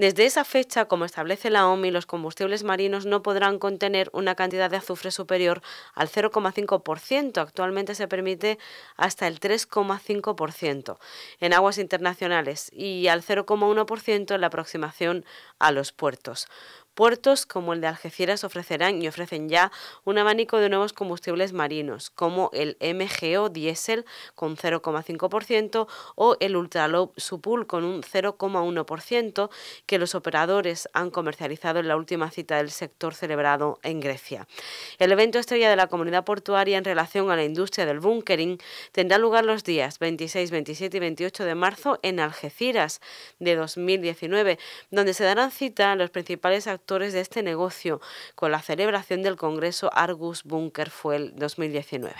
Desde esa fecha, como establece la OMI, los combustibles marinos no podrán contener una cantidad de azufre superior al 0,5%. Actualmente se permite hasta el 3,5% en aguas internacionales y al 0,1% en la aproximación a los puertos. Puertos como el de Algeciras ofrecerán y ofrecen ya un abanico de nuevos combustibles marinos, como el MGO diésel con 0,5% o el Ultralow Supul con un 0,1%, que los operadores han comercializado en la última cita del sector celebrado en Grecia. El evento estrella de la comunidad portuaria en relación a la industria del bunkering tendrá lugar los días 26, 27 y 28 de marzo en Algeciras de 2019, donde se darán cita los principales actores actores de este negocio con la celebración del Congreso Argus Bunker fue el 2019.